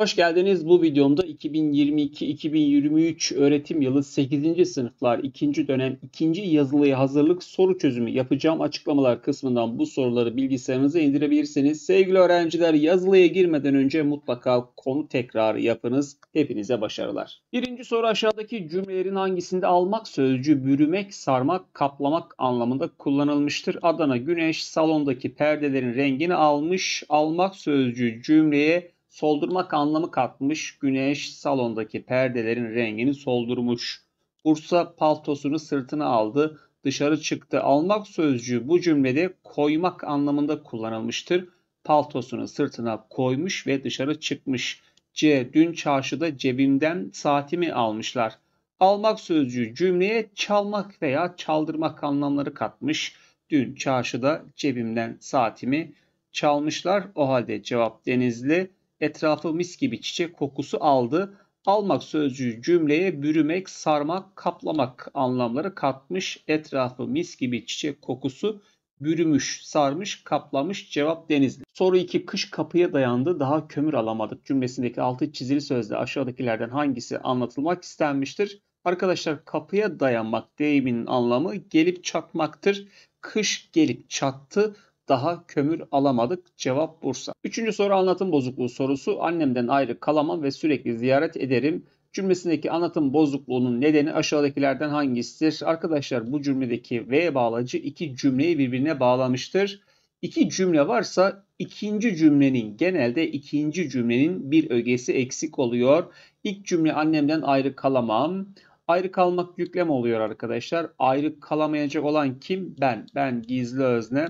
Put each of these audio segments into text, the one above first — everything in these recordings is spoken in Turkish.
Hoş geldiniz. Bu videomda 2022-2023 öğretim yılı 8. sınıflar 2. dönem 2. yazılıya hazırlık soru çözümü yapacağım. Açıklamalar kısmından bu soruları bilgisayarınıza indirebilirsiniz. Sevgili öğrenciler yazılıya girmeden önce mutlaka konu tekrarı yapınız. Hepinize başarılar. Birinci soru aşağıdaki cümlelerin hangisinde almak sözcüğü bürümek, sarmak, kaplamak anlamında kullanılmıştır? Adana Güneş salondaki perdelerin rengini almış. Almak sözcüğü cümleye Soldurmak anlamı katmış. Güneş salondaki perdelerin rengini soldurmuş. Bursa paltosunu sırtına aldı. Dışarı çıktı. Almak sözcüğü bu cümlede koymak anlamında kullanılmıştır. Paltosunu sırtına koymuş ve dışarı çıkmış. C. Dün çarşıda cebimden saatimi almışlar. Almak sözcüğü cümleye çalmak veya çaldırmak anlamları katmış. Dün çarşıda cebimden saatimi çalmışlar. O halde cevap Denizli. Etrafı mis gibi çiçek kokusu aldı. Almak sözcüğü cümleye bürümek, sarmak, kaplamak anlamları katmış. Etrafı mis gibi çiçek kokusu bürümüş, sarmış, kaplamış cevap denizli. Soru 2 kış kapıya dayandı daha kömür alamadık cümlesindeki altı çizili sözde aşağıdakilerden hangisi anlatılmak istenmiştir? Arkadaşlar kapıya dayanmak deyiminin anlamı gelip çatmaktır. Kış gelip çattı daha kömür alamadık. Cevap Bursa. Üçüncü soru anlatım bozukluğu sorusu. Annemden ayrı kalamam ve sürekli ziyaret ederim. Cümlesindeki anlatım bozukluğunun nedeni aşağıdakilerden hangisidir? Arkadaşlar bu cümledeki V bağlacı iki cümleyi birbirine bağlamıştır. İki cümle varsa ikinci cümlenin genelde ikinci cümlenin bir ögesi eksik oluyor. İlk cümle annemden ayrı kalamam. Ayrı kalmak yüklem oluyor arkadaşlar. Ayrı kalamayacak olan kim? Ben. Ben gizli özne.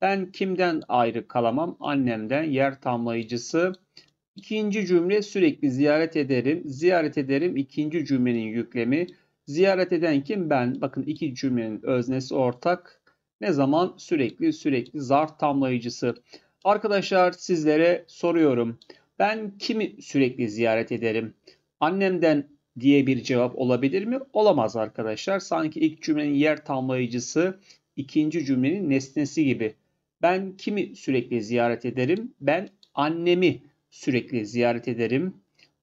Ben kimden ayrı kalamam? Annemden yer tamlayıcısı. İkinci cümle sürekli ziyaret ederim. Ziyaret ederim ikinci cümlenin yüklemi. Ziyaret eden kim? Ben. Bakın iki cümlenin öznesi ortak. Ne zaman? Sürekli sürekli zar tamlayıcısı. Arkadaşlar sizlere soruyorum. Ben kimi sürekli ziyaret ederim? Annemden diye bir cevap olabilir mi? Olamaz arkadaşlar. Sanki ilk cümlenin yer tamlayıcısı ikinci cümlenin nesnesi gibi. Ben kimi sürekli ziyaret ederim? Ben annemi sürekli ziyaret ederim.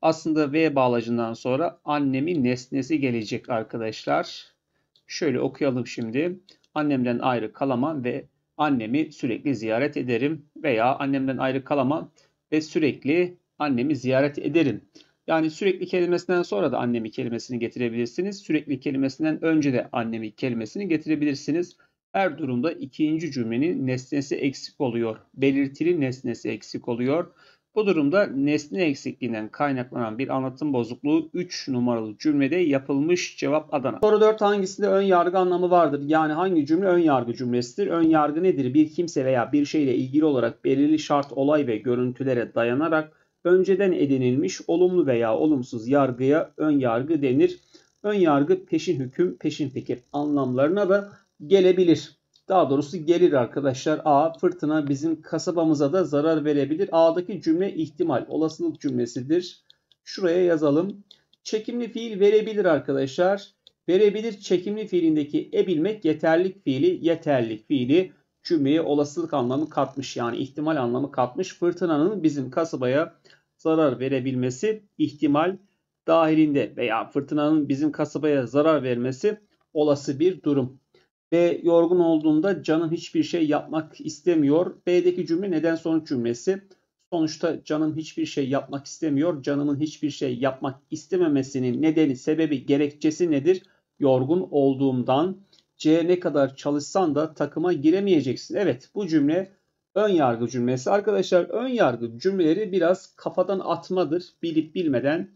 Aslında V bağlacından sonra annemin nesnesi gelecek arkadaşlar. Şöyle okuyalım şimdi. Annemden ayrı kalamam ve annemi sürekli ziyaret ederim veya annemden ayrı kalamam ve sürekli annemi ziyaret ederim. Yani sürekli kelimesinden sonra da annemi kelimesini getirebilirsiniz. Sürekli kelimesinden önce de annemi kelimesini getirebilirsiniz. Her durumda ikinci cümlenin nesnesi eksik oluyor. Belirtili nesnesi eksik oluyor. Bu durumda nesne eksikliğinden kaynaklanan bir anlatım bozukluğu 3 numaralı cümlede yapılmış cevap Adana. Soru 4 hangisinde ön yargı anlamı vardır? Yani hangi cümle ön yargı cümlesidir? Ön yargı nedir? Bir kimse veya bir şeyle ilgili olarak belirli şart, olay ve görüntülere dayanarak önceden edinilmiş olumlu veya olumsuz yargıya ön yargı denir. Ön yargı peşin hüküm, peşin fikir anlamlarına da gelebilir. Daha doğrusu gelir arkadaşlar. A fırtına bizim kasabamıza da zarar verebilir. A'daki cümle ihtimal, olasılık cümlesidir. Şuraya yazalım. Çekimli fiil verebilir arkadaşlar. Verebilir çekimli fiilindeki ebilmek yeterlik fiili, yeterlik fiili cümleye olasılık anlamı katmış. Yani ihtimal anlamı katmış. Fırtınanın bizim kasabaya zarar verebilmesi ihtimal dahilinde veya fırtınanın bizim kasabaya zarar vermesi olası bir durum. B yorgun olduğunda canım hiçbir şey yapmak istemiyor. B'deki cümle neden sonuç cümlesi. Sonuçta canım hiçbir şey yapmak istemiyor. Canımın hiçbir şey yapmak istememesinin nedeni, sebebi, gerekçesi nedir? Yorgun olduğumdan. C ne kadar çalışsan da takıma giremeyeceksin. Evet bu cümle ön yargı cümlesi. Arkadaşlar ön yargı cümleleri biraz kafadan atmadır. Bilip bilmeden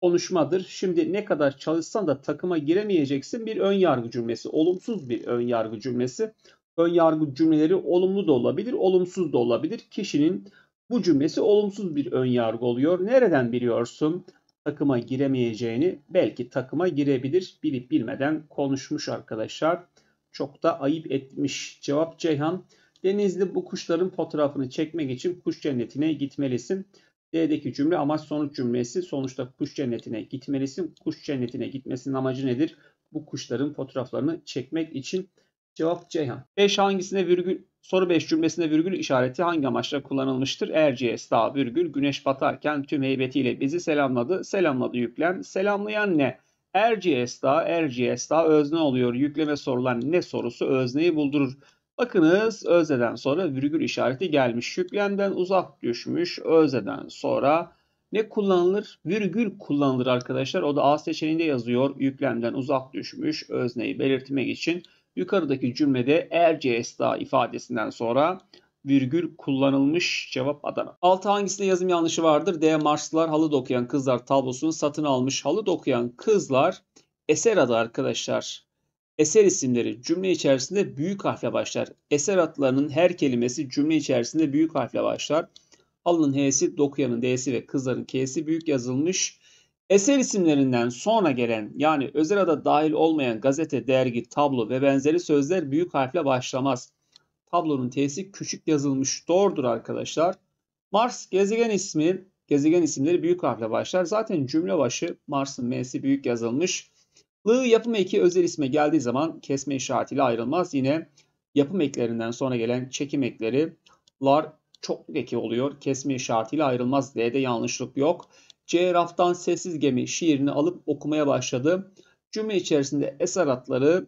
konuşmadır. Şimdi ne kadar çalışsan da takıma giremeyeceksin bir ön yargı cümlesi. Olumsuz bir ön yargı cümlesi. Ön yargı cümleleri olumlu da olabilir, olumsuz da olabilir. Kişinin bu cümlesi olumsuz bir ön yargı oluyor. Nereden biliyorsun takıma giremeyeceğini? Belki takıma girebilir. Bilip bilmeden konuşmuş arkadaşlar. Çok da ayıp etmiş. Cevap Ceyhan. Denizli bu kuşların fotoğrafını çekmek için kuş cennetine gitmelisin. D'deki cümle amaç sonuç cümlesi. Sonuçta kuş cennetine gitmelisin. Kuş cennetine gitmesinin amacı nedir? Bu kuşların fotoğraflarını çekmek için cevap Ceyhan. 5 hangisinde virgül soru 5 cümlesinde virgül işareti hangi amaçla kullanılmıştır? Erciyes dağ virgül güneş batarken tüm heybetiyle bizi selamladı. Selamladı yüklem. Selamlayan ne? Erciyes dağ, Erciyes dağ özne oluyor. Yükleme sorulan ne sorusu özneyi buldurur. Bakınız özeden sonra virgül işareti gelmiş. Yüklemden uzak düşmüş. Özeden sonra ne kullanılır? Virgül kullanılır arkadaşlar. O da A seçeneğinde yazıyor. Yüklemden uzak düşmüş özneyi belirtmek için yukarıdaki cümlede erciyes daha ifadesinden sonra virgül kullanılmış cevap Adana. Altı hangisinde yazım yanlışı vardır? D. Marslılar halı dokuyan kızlar tablosunu satın almış. Halı dokuyan kızlar eser adı arkadaşlar Eser isimleri cümle içerisinde büyük harfle başlar. Eser adlarının her kelimesi cümle içerisinde büyük harfle başlar. Alın H'si, Dokuyan'ın D'si ve Kızların K'si büyük yazılmış. Eser isimlerinden sonra gelen yani özel ada dahil olmayan gazete, dergi, tablo ve benzeri sözler büyük harfle başlamaz. Tablonun T'si küçük yazılmış. Doğrudur arkadaşlar. Mars gezegen ismi, gezegen isimleri büyük harfle başlar. Zaten cümle başı Mars'ın M'si büyük yazılmış. Lı yapım eki özel isme geldiği zaman kesme işaretiyle ayrılmaz. Yine yapım eklerinden sonra gelen çekim ekleri lar çokluk eki oluyor. Kesme işaretiyle ayrılmaz. D'de yanlışlık yok. C raftan sessiz gemi şiirini alıp okumaya başladı. Cümle içerisinde eser atları,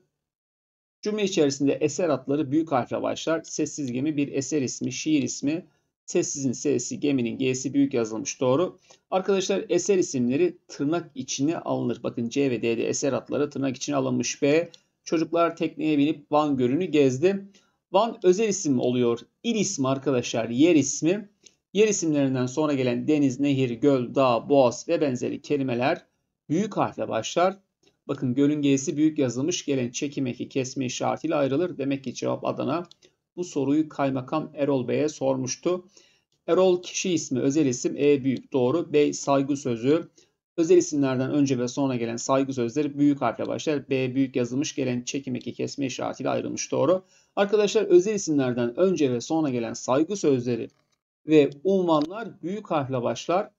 cümle içerisinde eser atları büyük harfle başlar. Sessiz gemi bir eser ismi, şiir ismi. Sessizin sesi geminin G'si büyük yazılmış doğru. Arkadaşlar eser isimleri tırnak içine alınır. Bakın C ve D'de eser adları tırnak içine alınmış. B. Çocuklar tekneye binip Van Gölü'nü gezdi. Van özel isim oluyor. İl ismi arkadaşlar yer ismi. Yer isimlerinden sonra gelen deniz, nehir, göl, dağ, boğaz ve benzeri kelimeler büyük harfle başlar. Bakın gölün G'si büyük yazılmış gelen çekim eki kesme işaretiyle ayrılır. Demek ki cevap Adana bu soruyu kaymakam Erol Bey'e sormuştu. Erol kişi ismi, özel isim E büyük doğru. Bey saygı sözü. Özel isimlerden önce ve sonra gelen saygı sözleri büyük harfle başlar. B büyük yazılmış gelen çekim eki kesme işaretiyle ayrılmış doğru. Arkadaşlar özel isimlerden önce ve sonra gelen saygı sözleri ve unvanlar büyük harfle başlar.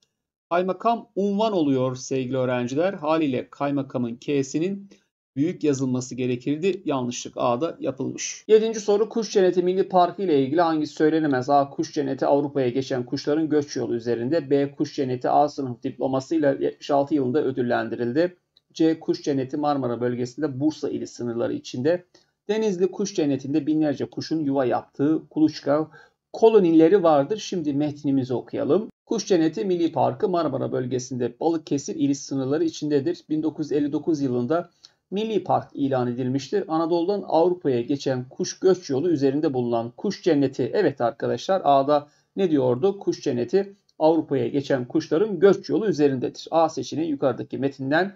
Kaymakam unvan oluyor sevgili öğrenciler. Haliyle kaymakamın K'sinin büyük yazılması gerekirdi. Yanlışlık A'da yapılmış. 7. soru Kuş Cenneti Milli Parkı ile ilgili hangisi söylenemez? A. Kuş Cenneti Avrupa'ya geçen kuşların göç yolu üzerinde. B. Kuş Cenneti A sınıf diplomasıyla 76 yılında ödüllendirildi. C. Kuş Cenneti Marmara bölgesinde Bursa ili sınırları içinde. Denizli Kuş Cenneti'nde binlerce kuşun yuva yaptığı kuluçka kolonileri vardır. Şimdi metnimizi okuyalım. Kuş Cenneti Milli Parkı Marmara bölgesinde Balıkesir ili sınırları içindedir. 1959 yılında milli park ilan edilmiştir. Anadolu'dan Avrupa'ya geçen kuş göç yolu üzerinde bulunan kuş cenneti. Evet arkadaşlar A'da ne diyordu? Kuş cenneti Avrupa'ya geçen kuşların göç yolu üzerindedir. A seçeneği yukarıdaki metinden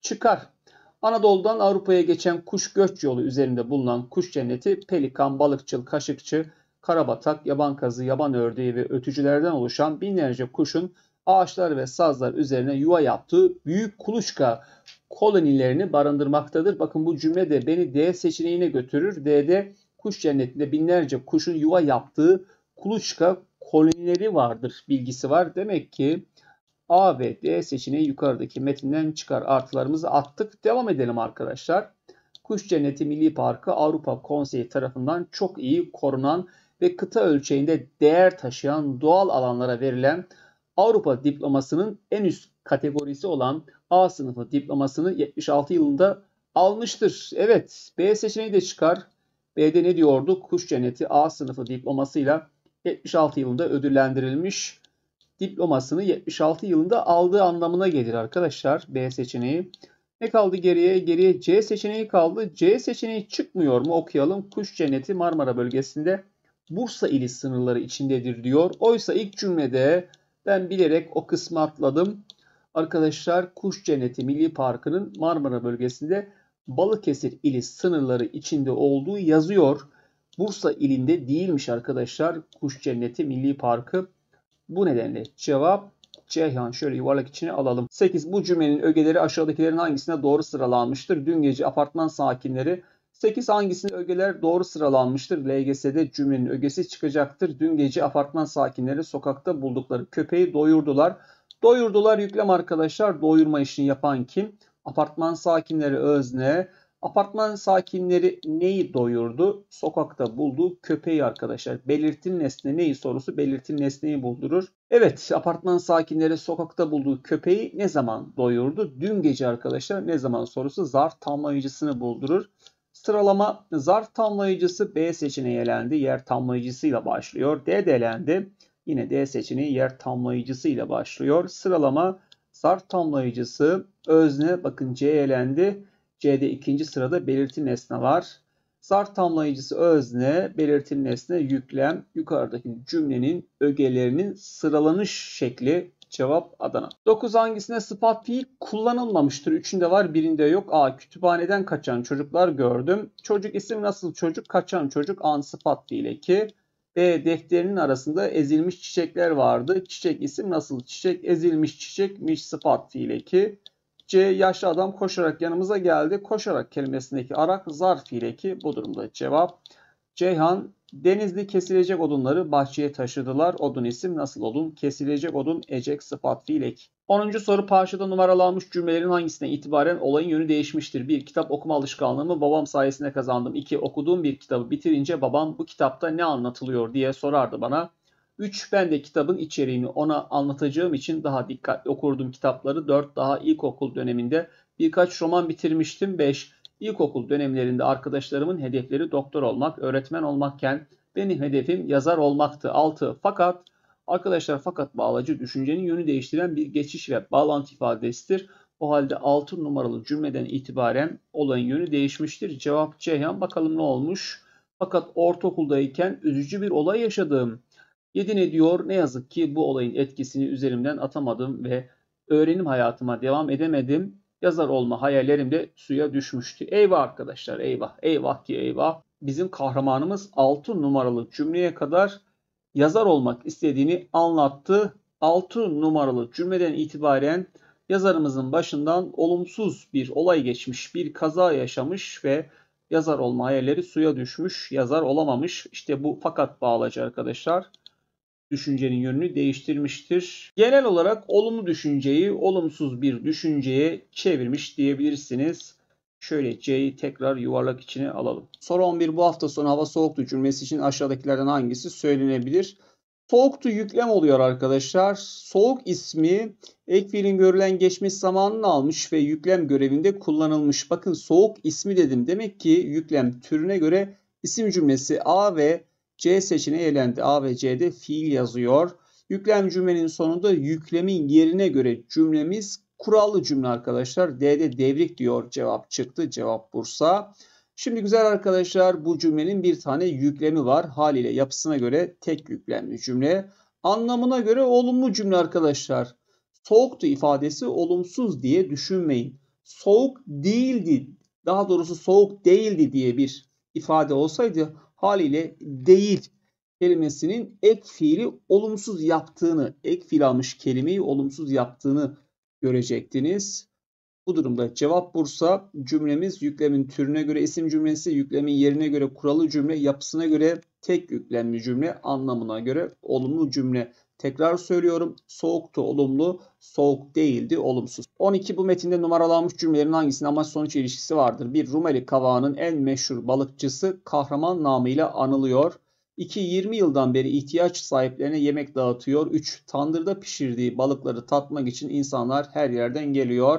çıkar. Anadolu'dan Avrupa'ya geçen kuş göç yolu üzerinde bulunan kuş cenneti pelikan, balıkçıl, kaşıkçı, karabatak, yaban kazı, yaban ördeği ve ötücülerden oluşan binlerce kuşun ağaçlar ve sazlar üzerine yuva yaptığı büyük kuluçka kolonilerini barındırmaktadır. Bakın bu cümle de beni D seçeneğine götürür. D'de kuş cennetinde binlerce kuşun yuva yaptığı kuluçka kolonileri vardır bilgisi var. Demek ki A ve D seçeneği yukarıdaki metinden çıkar. Artılarımızı attık. Devam edelim arkadaşlar. Kuş Cenneti Milli Parkı Avrupa Konseyi tarafından çok iyi korunan ve kıta ölçeğinde değer taşıyan doğal alanlara verilen Avrupa diplomasının en üst kategorisi olan A sınıfı diplomasını 76 yılında almıştır. Evet B seçeneği de çıkar. B'de ne diyordu? Kuş Cenneti A sınıfı diplomasıyla 76 yılında ödüllendirilmiş. Diplomasını 76 yılında aldığı anlamına gelir arkadaşlar B seçeneği. Ne kaldı geriye? Geriye C seçeneği kaldı. C seçeneği çıkmıyor mu? Okuyalım. Kuş Cenneti Marmara bölgesinde Bursa ili sınırları içindedir diyor. Oysa ilk cümlede ben bilerek o kısmı atladım. Arkadaşlar Kuş Cenneti Milli Parkı'nın Marmara bölgesinde Balıkesir ili sınırları içinde olduğu yazıyor. Bursa ilinde değilmiş arkadaşlar Kuş Cenneti Milli Parkı. Bu nedenle cevap Ceyhan şöyle yuvarlak içine alalım. 8. Bu cümlenin ögeleri aşağıdakilerin hangisine doğru sıralanmıştır? Dün gece apartman sakinleri 8 hangisi ögeler doğru sıralanmıştır? LGS'de cümlenin ögesi çıkacaktır. Dün gece apartman sakinleri sokakta buldukları köpeği doyurdular. Doyurdular yüklem arkadaşlar. Doyurma işini yapan kim? Apartman sakinleri özne. Apartman sakinleri neyi doyurdu? Sokakta bulduğu köpeği arkadaşlar. Belirtin nesne neyi sorusu belirtin nesneyi buldurur. Evet apartman sakinleri sokakta bulduğu köpeği ne zaman doyurdu? Dün gece arkadaşlar ne zaman sorusu zar tamlayıcısını buldurur. Sıralama zarf tamlayıcısı B seçeneği elendi. Yer tamlayıcısıyla başlıyor. D elendi. Yine D seçeneği yer tamlayıcısıyla başlıyor. Sıralama zarf tamlayıcısı özne bakın C elendi. C'de ikinci sırada belirti nesne var. Zarf tamlayıcısı özne, belirti nesne yüklem. Yukarıdaki cümlenin ögelerinin sıralanış şekli Cevap Adana. 9 hangisinde sıfat fiil kullanılmamıştır? Üçünde var birinde yok. A. Kütüphaneden kaçan çocuklar gördüm. Çocuk isim nasıl çocuk? Kaçan çocuk an sıfat fiil 2. B. Defterinin arasında ezilmiş çiçekler vardı. Çiçek isim nasıl çiçek? Ezilmiş çiçek miş sıfat fiil 2. C. Yaşlı adam koşarak yanımıza geldi. Koşarak kelimesindeki arak zarf fiil 2. Bu durumda cevap Ceyhan Denizli kesilecek odunları bahçeye taşıdılar. Odun isim nasıl odun? Kesilecek odun ecek sıfat fiil ek. 10. soru parçada numaralanmış cümlelerin hangisine itibaren olayın yönü değişmiştir? 1. Kitap okuma alışkanlığımı babam sayesinde kazandım. 2. Okuduğum bir kitabı bitirince babam bu kitapta ne anlatılıyor diye sorardı bana. 3. Ben de kitabın içeriğini ona anlatacağım için daha dikkatli okurdum kitapları. 4. Daha ilkokul döneminde birkaç roman bitirmiştim. 5. İlkokul dönemlerinde arkadaşlarımın hedefleri doktor olmak, öğretmen olmakken benim hedefim yazar olmaktı. 6. Fakat arkadaşlar fakat bağlacı düşüncenin yönü değiştiren bir geçiş ve bağlantı ifadesidir. O halde 6 numaralı cümleden itibaren olayın yönü değişmiştir. Cevap Ceyhan bakalım ne olmuş? Fakat ortaokuldayken üzücü bir olay yaşadım. 7 ne diyor? Ne yazık ki bu olayın etkisini üzerimden atamadım ve öğrenim hayatıma devam edemedim yazar olma hayallerim de suya düşmüştü. Eyvah arkadaşlar eyvah eyvah ki eyvah. Bizim kahramanımız 6 numaralı cümleye kadar yazar olmak istediğini anlattı. 6 numaralı cümleden itibaren yazarımızın başından olumsuz bir olay geçmiş, bir kaza yaşamış ve yazar olma hayalleri suya düşmüş, yazar olamamış. İşte bu fakat bağlacı arkadaşlar düşüncenin yönünü değiştirmiştir. Genel olarak olumlu düşünceyi olumsuz bir düşünceye çevirmiş diyebilirsiniz. Şöyle C'yi tekrar yuvarlak içine alalım. Soru 11 bu hafta sonu hava soğuktu cümlesi için aşağıdakilerden hangisi söylenebilir? Soğuktu yüklem oluyor arkadaşlar. Soğuk ismi ek fiilin görülen geçmiş zamanını almış ve yüklem görevinde kullanılmış. Bakın soğuk ismi dedim. Demek ki yüklem türüne göre isim cümlesi A ve C seçeneği elendi. A ve C'de fiil yazıyor. Yüklem cümlenin sonunda yüklemin yerine göre cümlemiz kurallı cümle arkadaşlar. D'de devrik diyor cevap çıktı. Cevap Bursa. Şimdi güzel arkadaşlar bu cümlenin bir tane yüklemi var. Haliyle yapısına göre tek yüklemli cümle. Anlamına göre olumlu cümle arkadaşlar. Soğuktu ifadesi olumsuz diye düşünmeyin. Soğuk değildi. Daha doğrusu soğuk değildi diye bir ifade olsaydı haliyle değil kelimesinin ek fiili olumsuz yaptığını, ek fiil almış kelimeyi olumsuz yaptığını görecektiniz. Bu durumda cevap Bursa cümlemiz yüklemin türüne göre isim cümlesi, yüklemin yerine göre kuralı cümle, yapısına göre tek yüklemli cümle, anlamına göre olumlu cümle Tekrar söylüyorum soğuktu olumlu, soğuk değildi olumsuz. 12 bu metinde numaralanmış cümlelerin hangisinin amaç sonuç ilişkisi vardır? Bir Rumeli kavağının en meşhur balıkçısı kahraman namıyla anılıyor. 2. 20 yıldan beri ihtiyaç sahiplerine yemek dağıtıyor. 3. Tandırda pişirdiği balıkları tatmak için insanlar her yerden geliyor.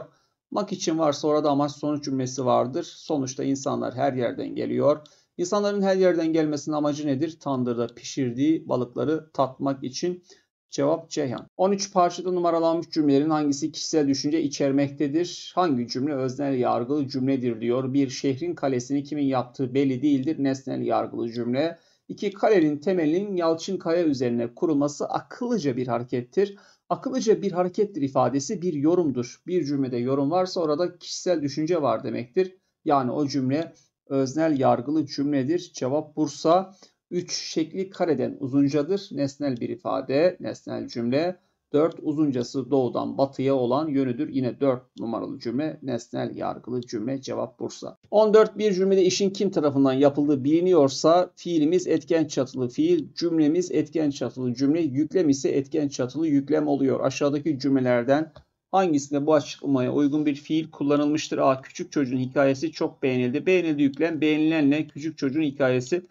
Mak için varsa orada amaç sonuç cümlesi vardır. Sonuçta insanlar her yerden geliyor. İnsanların her yerden gelmesinin amacı nedir? Tandırda pişirdiği balıkları tatmak için. Cevap Ceyhan. 13 parçada numaralanmış cümlelerin hangisi kişisel düşünce içermektedir? Hangi cümle öznel yargılı cümledir diyor. Bir şehrin kalesini kimin yaptığı belli değildir. Nesnel yargılı cümle. İki kalenin temelinin Yalçın Kaya üzerine kurulması akıllıca bir harekettir. Akıllıca bir harekettir ifadesi bir yorumdur. Bir cümlede yorum varsa orada kişisel düşünce var demektir. Yani o cümle öznel yargılı cümledir. Cevap Bursa. 3 şekli kareden uzuncadır. Nesnel bir ifade, nesnel cümle. 4 uzuncası doğudan batıya olan yönüdür. Yine 4 numaralı cümle nesnel yargılı cümle cevap Bursa. 14 bir cümlede işin kim tarafından yapıldığı biliniyorsa fiilimiz etken çatılı fiil, cümlemiz etken çatılı cümle, yüklem ise etken çatılı yüklem oluyor. Aşağıdaki cümlelerden hangisinde bu açıklamaya uygun bir fiil kullanılmıştır? A. Küçük çocuğun hikayesi çok beğenildi. Beğenildi yüklem, beğenilenle küçük çocuğun hikayesi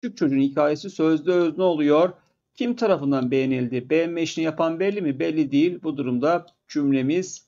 küçük çocuğun hikayesi sözde özne oluyor. Kim tarafından beğenildi? Beğenme işini yapan belli mi? Belli değil. Bu durumda cümlemiz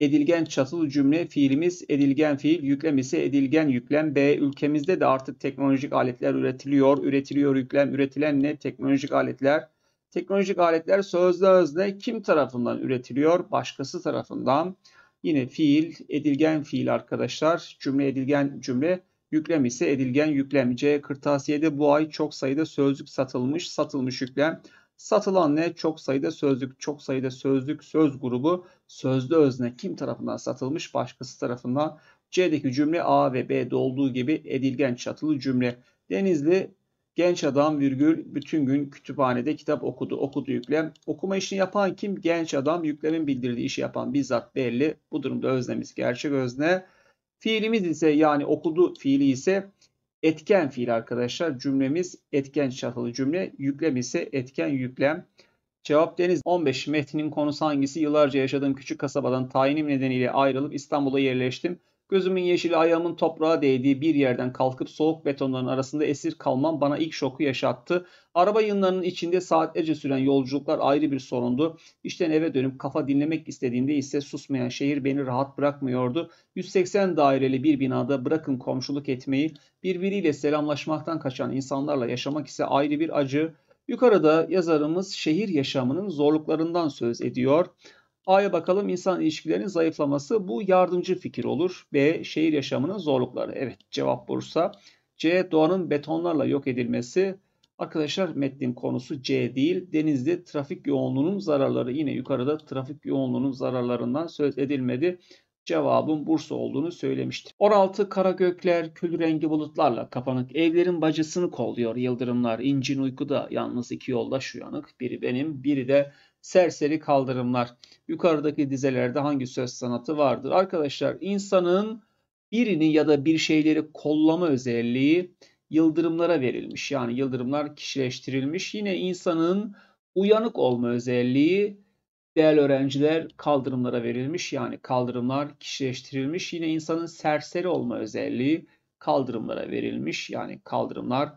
edilgen çatılı cümle, fiilimiz edilgen fiil, yüklem ise edilgen yüklem. B. Ülkemizde de artık teknolojik aletler üretiliyor. Üretiliyor yüklem, üretilen ne? Teknolojik aletler. Teknolojik aletler sözde özne kim tarafından üretiliyor? Başkası tarafından. Yine fiil, edilgen fiil arkadaşlar. Cümle edilgen cümle. Yüklem ise edilgen yüklem. C. Kırtasiyede bu ay çok sayıda sözlük satılmış. Satılmış yüklem. Satılan ne? Çok sayıda sözlük. Çok sayıda sözlük söz grubu sözlü özne. Kim tarafından satılmış? Başkası tarafından. C'deki cümle A ve B'de olduğu gibi edilgen çatılı cümle. Denizli genç adam virgül bütün gün kütüphanede kitap okudu. Okudu yüklem. Okuma işini yapan kim? Genç adam yüklemin bildirdiği işi yapan bizzat belli. Bu durumda öznemiz gerçek özne. Fiilimiz ise yani okudu fiili ise etken fiil arkadaşlar. Cümlemiz etken çatılı cümle. Yüklem ise etken yüklem. Cevap Deniz 15. Metnin konusu hangisi? Yıllarca yaşadığım küçük kasabadan tayinim nedeniyle ayrılıp İstanbul'a yerleştim. Gözümün yeşili ayağımın toprağa değdiği bir yerden kalkıp soğuk betonların arasında esir kalmam bana ilk şoku yaşattı. Araba yığınlarının içinde saatlerce süren yolculuklar ayrı bir sorundu. İşten eve dönüp kafa dinlemek istediğimde ise susmayan şehir beni rahat bırakmıyordu. 180 daireli bir binada bırakın komşuluk etmeyi, birbiriyle selamlaşmaktan kaçan insanlarla yaşamak ise ayrı bir acı. Yukarıda yazarımız şehir yaşamının zorluklarından söz ediyor. A'ya bakalım insan ilişkilerinin zayıflaması. Bu yardımcı fikir olur. B. Şehir yaşamının zorlukları. Evet cevap Bursa. C. Doğanın betonlarla yok edilmesi. Arkadaşlar metnin konusu C değil. Denizde trafik yoğunluğunun zararları. Yine yukarıda trafik yoğunluğunun zararlarından söz edilmedi. Cevabın Bursa olduğunu söylemişti. 16 kara gökler kül rengi bulutlarla kapanık evlerin bacısını kolluyor yıldırımlar. İncin uykuda yalnız iki yoldaş uyanık. Biri benim biri de serseri kaldırımlar yukarıdaki dizelerde hangi söz sanatı vardır? Arkadaşlar insanın birini ya da bir şeyleri kollama özelliği yıldırımlara verilmiş. Yani yıldırımlar kişileştirilmiş. Yine insanın uyanık olma özelliği değerli öğrenciler kaldırımlara verilmiş. Yani kaldırımlar kişileştirilmiş. Yine insanın serseri olma özelliği kaldırımlara verilmiş. Yani kaldırımlar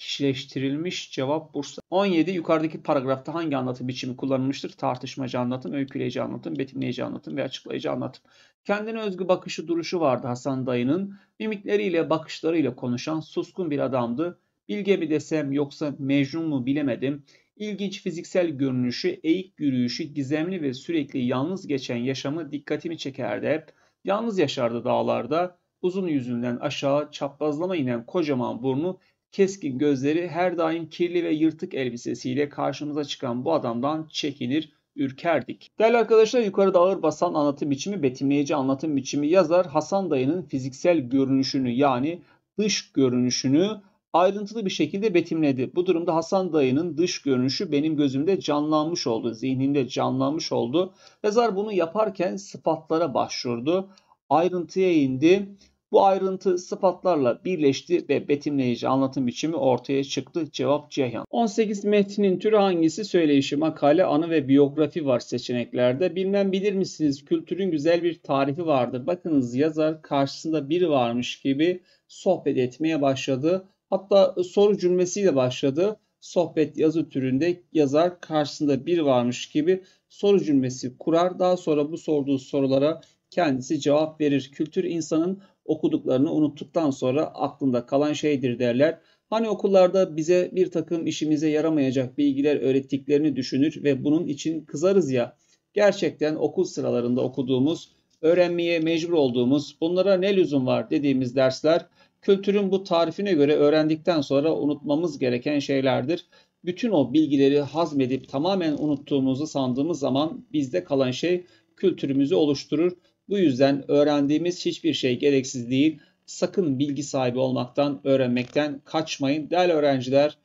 kişileştirilmiş cevap Bursa. 17. Yukarıdaki paragrafta hangi anlatım biçimi kullanılmıştır? Tartışmacı anlatım, öyküleyici anlatım, betimleyici anlatım ve açıklayıcı anlatım. Kendine özgü bakışı duruşu vardı Hasan dayının. Mimikleriyle, bakışlarıyla konuşan suskun bir adamdı. Bilge mi desem yoksa Mecnun mu bilemedim. İlginç fiziksel görünüşü, eğik yürüyüşü, gizemli ve sürekli yalnız geçen yaşamı dikkatimi çekerdi hep. Yalnız yaşardı dağlarda. Uzun yüzünden aşağı çaprazlama inen kocaman burnu keskin gözleri her daim kirli ve yırtık elbisesiyle karşımıza çıkan bu adamdan çekinir, ürkerdik. Değerli arkadaşlar yukarıda ağır basan anlatım biçimi, betimleyici anlatım biçimi yazar Hasan dayının fiziksel görünüşünü yani dış görünüşünü ayrıntılı bir şekilde betimledi. Bu durumda Hasan dayının dış görünüşü benim gözümde canlanmış oldu, zihnimde canlanmış oldu. Yazar bunu yaparken sıfatlara başvurdu, ayrıntıya indi bu ayrıntı sıfatlarla birleşti ve betimleyici anlatım biçimi ortaya çıktı. Cevap Ceyhan. 18 metnin türü hangisi? Söyleyişi, makale, anı ve biyografi var seçeneklerde. Bilmem bilir misiniz? Kültürün güzel bir tarifi vardır. Bakınız yazar karşısında biri varmış gibi sohbet etmeye başladı. Hatta soru cümlesiyle başladı. Sohbet yazı türünde yazar karşısında bir varmış gibi soru cümlesi kurar. Daha sonra bu sorduğu sorulara kendisi cevap verir. Kültür insanın okuduklarını unuttuktan sonra aklında kalan şeydir derler. Hani okullarda bize bir takım işimize yaramayacak bilgiler öğrettiklerini düşünür ve bunun için kızarız ya. Gerçekten okul sıralarında okuduğumuz, öğrenmeye mecbur olduğumuz, bunlara ne lüzum var dediğimiz dersler kültürün bu tarifine göre öğrendikten sonra unutmamız gereken şeylerdir. Bütün o bilgileri hazmedip tamamen unuttuğumuzu sandığımız zaman bizde kalan şey kültürümüzü oluşturur bu yüzden öğrendiğimiz hiçbir şey gereksiz değil. Sakın bilgi sahibi olmaktan, öğrenmekten kaçmayın. Değerli öğrenciler,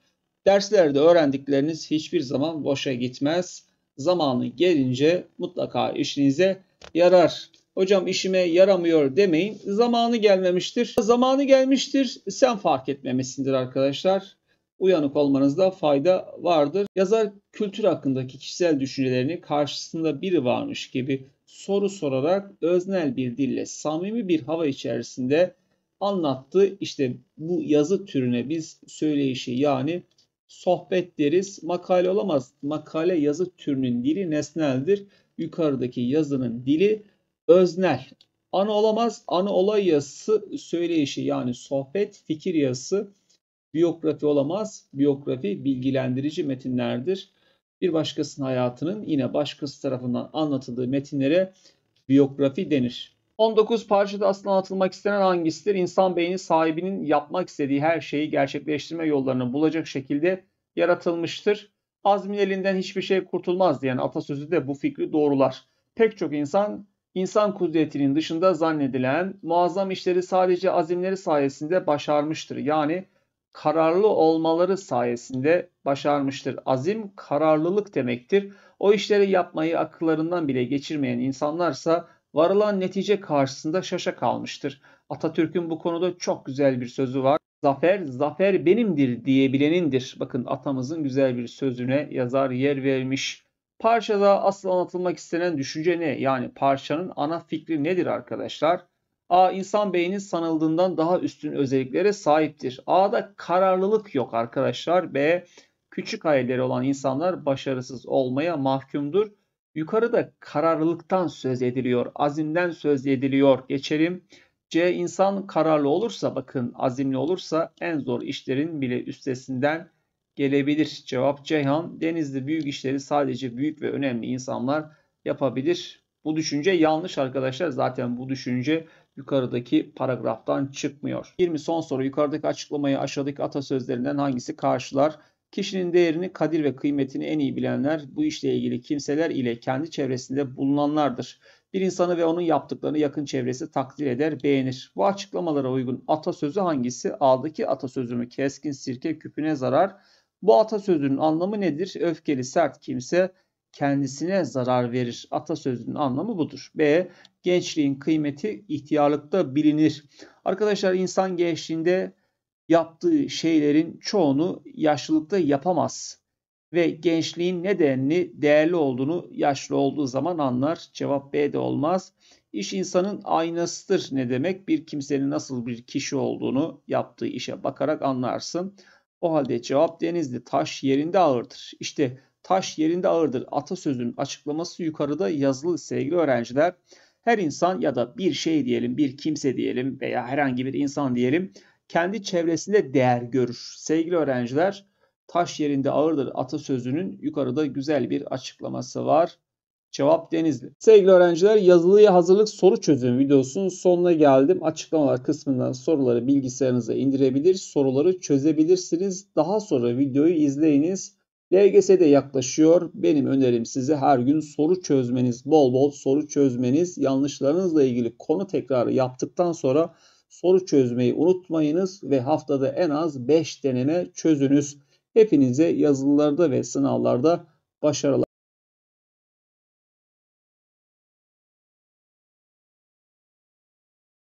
derslerde öğrendikleriniz hiçbir zaman boşa gitmez. Zamanı gelince mutlaka işinize yarar. Hocam işime yaramıyor demeyin. Zamanı gelmemiştir. Zamanı gelmiştir. Sen fark etmemesindir arkadaşlar uyanık olmanızda fayda vardır. Yazar kültür hakkındaki kişisel düşüncelerini karşısında biri varmış gibi soru sorarak öznel bir dille samimi bir hava içerisinde anlattı. İşte bu yazı türüne biz söyleyişi yani sohbet deriz. Makale olamaz. Makale yazı türünün dili nesneldir. Yukarıdaki yazının dili öznel. Ana olamaz. Ana olay yazısı söyleyişi yani sohbet fikir yazısı biyografi olamaz. Biyografi bilgilendirici metinlerdir bir başkasının hayatının yine başkası tarafından anlatıldığı metinlere biyografi denir. 19 parçada aslında anlatılmak istenen hangisidir? İnsan beyni sahibinin yapmak istediği her şeyi gerçekleştirme yollarını bulacak şekilde yaratılmıştır. Azmin elinden hiçbir şey kurtulmaz diyen atasözü de bu fikri doğrular. Pek çok insan insan kudretinin dışında zannedilen muazzam işleri sadece azimleri sayesinde başarmıştır. Yani kararlı olmaları sayesinde başarmıştır. Azim kararlılık demektir. O işleri yapmayı akıllarından bile geçirmeyen insanlarsa varılan netice karşısında şaşa kalmıştır. Atatürk'ün bu konuda çok güzel bir sözü var. Zafer, zafer benimdir diyebilenindir. Bakın atamızın güzel bir sözüne yazar yer vermiş. Parçada asıl anlatılmak istenen düşünce ne? Yani parçanın ana fikri nedir arkadaşlar? A insan beyni sanıldığından daha üstün özelliklere sahiptir. A'da kararlılık yok arkadaşlar. B küçük hayalleri olan insanlar başarısız olmaya mahkumdur. Yukarıda kararlılıktan söz ediliyor, azimden söz ediliyor. Geçelim. C insan kararlı olursa bakın azimli olursa en zor işlerin bile üstesinden gelebilir. Cevap Ceyhan. Denizli büyük işleri sadece büyük ve önemli insanlar yapabilir. Bu düşünce yanlış arkadaşlar. Zaten bu düşünce yukarıdaki paragraftan çıkmıyor. 20 son soru yukarıdaki açıklamayı aşağıdaki atasözlerinden hangisi karşılar? Kişinin değerini, kadir ve kıymetini en iyi bilenler bu işle ilgili kimseler ile kendi çevresinde bulunanlardır. Bir insanı ve onun yaptıklarını yakın çevresi takdir eder, beğenir. Bu açıklamalara uygun atasözü hangisi? A'daki atasözümü keskin sirke küpüne zarar. Bu atasözünün anlamı nedir? Öfkeli sert kimse kendisine zarar verir. Atasözünün anlamı budur. B. Gençliğin kıymeti ihtiyarlıkta bilinir. Arkadaşlar insan gençliğinde yaptığı şeylerin çoğunu yaşlılıkta yapamaz. Ve gençliğin nedenli değerli olduğunu yaşlı olduğu zaman anlar. Cevap B de olmaz. İş insanın aynasıdır ne demek? Bir kimsenin nasıl bir kişi olduğunu yaptığı işe bakarak anlarsın. O halde cevap denizli taş yerinde ağırdır. İşte taş yerinde ağırdır atasözünün açıklaması yukarıda yazılı sevgili öğrenciler. Her insan ya da bir şey diyelim, bir kimse diyelim veya herhangi bir insan diyelim kendi çevresinde değer görür. Sevgili öğrenciler, taş yerinde ağırdır atasözünün yukarıda güzel bir açıklaması var. Cevap Denizli. Sevgili öğrenciler yazılıya hazırlık soru çözüm videosunun sonuna geldim. Açıklamalar kısmından soruları bilgisayarınıza indirebilir, soruları çözebilirsiniz. Daha sonra videoyu izleyiniz. LGS de yaklaşıyor. Benim önerim size her gün soru çözmeniz, bol bol soru çözmeniz, yanlışlarınızla ilgili konu tekrarı yaptıktan sonra soru çözmeyi unutmayınız ve haftada en az 5 deneme çözünüz. Hepinize yazılılarda ve sınavlarda başarılar.